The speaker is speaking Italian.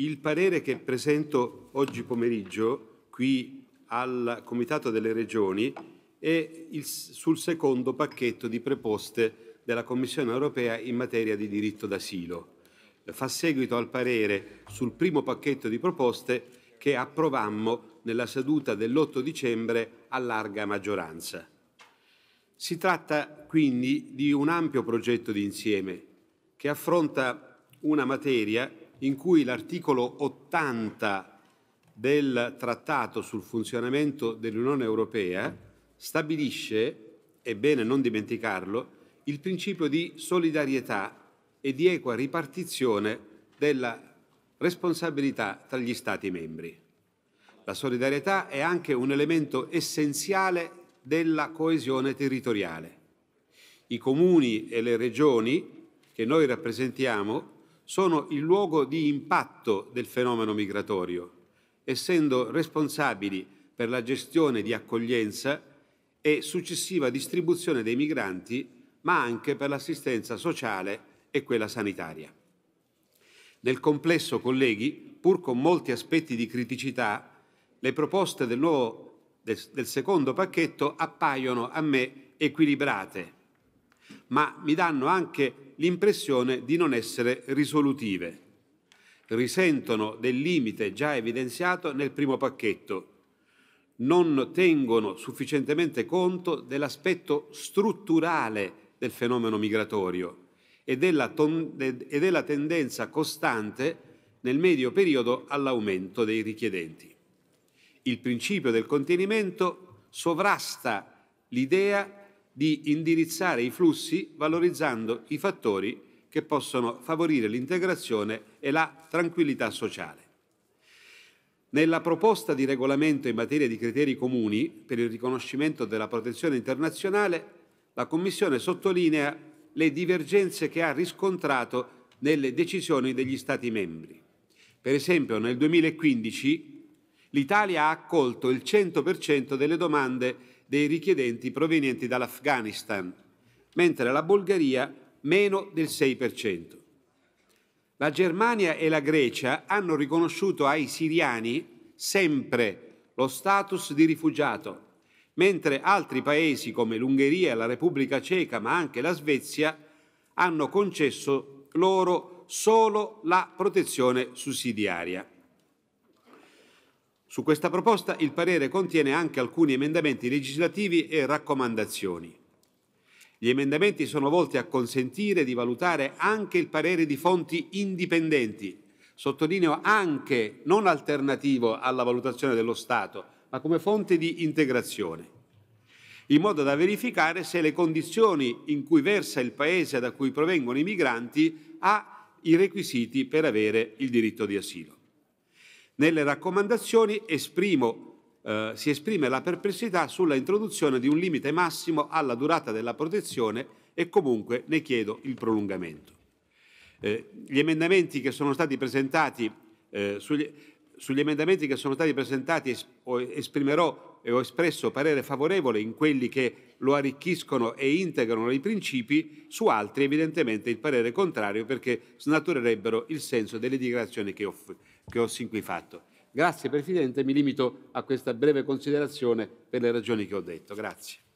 Il parere che presento oggi pomeriggio qui al Comitato delle Regioni è il, sul secondo pacchetto di proposte della Commissione europea in materia di diritto d'asilo. Fa seguito al parere sul primo pacchetto di proposte che approvammo nella seduta dell'8 dicembre a larga maggioranza. Si tratta quindi di un ampio progetto di insieme che affronta una materia in cui l'articolo 80 del Trattato sul funzionamento dell'Unione Europea stabilisce, è bene non dimenticarlo, il principio di solidarietà e di equa ripartizione della responsabilità tra gli Stati membri. La solidarietà è anche un elemento essenziale della coesione territoriale. I comuni e le regioni che noi rappresentiamo sono il luogo di impatto del fenomeno migratorio, essendo responsabili per la gestione di accoglienza e successiva distribuzione dei migranti, ma anche per l'assistenza sociale e quella sanitaria. Nel complesso, colleghi, pur con molti aspetti di criticità, le proposte del, nuovo, del, del secondo pacchetto appaiono a me equilibrate ma mi danno anche l'impressione di non essere risolutive. Risentono del limite già evidenziato nel primo pacchetto. Non tengono sufficientemente conto dell'aspetto strutturale del fenomeno migratorio e della, e della tendenza costante nel medio periodo all'aumento dei richiedenti. Il principio del contenimento sovrasta l'idea di indirizzare i flussi valorizzando i fattori che possono favorire l'integrazione e la tranquillità sociale. Nella proposta di regolamento in materia di criteri comuni per il riconoscimento della protezione internazionale, la Commissione sottolinea le divergenze che ha riscontrato nelle decisioni degli Stati membri. Per esempio, nel 2015 l'Italia ha accolto il 100% delle domande dei richiedenti provenienti dall'Afghanistan, mentre la Bulgaria meno del 6%. La Germania e la Grecia hanno riconosciuto ai siriani sempre lo status di rifugiato, mentre altri paesi come l'Ungheria, la Repubblica Ceca, ma anche la Svezia, hanno concesso loro solo la protezione sussidiaria. Su questa proposta il parere contiene anche alcuni emendamenti legislativi e raccomandazioni. Gli emendamenti sono volti a consentire di valutare anche il parere di fonti indipendenti, sottolineo anche non alternativo alla valutazione dello Stato, ma come fonte di integrazione, in modo da verificare se le condizioni in cui versa il Paese da cui provengono i migranti ha i requisiti per avere il diritto di asilo. Nelle raccomandazioni esprimo, eh, si esprime la perplessità sulla introduzione di un limite massimo alla durata della protezione e comunque ne chiedo il prolungamento. Eh, gli emendamenti che sono stati presentati eh, sugli, sugli emendamenti che sono stati presentati es, ho, esprimerò e ho espresso parere favorevole in quelli che lo arricchiscono e integrano i principi, su altri evidentemente il parere contrario perché snaturerebbero il senso delle dichiarazioni che ho, che ho sin qui fatto. Grazie Presidente, mi limito a questa breve considerazione per le ragioni che ho detto. Grazie.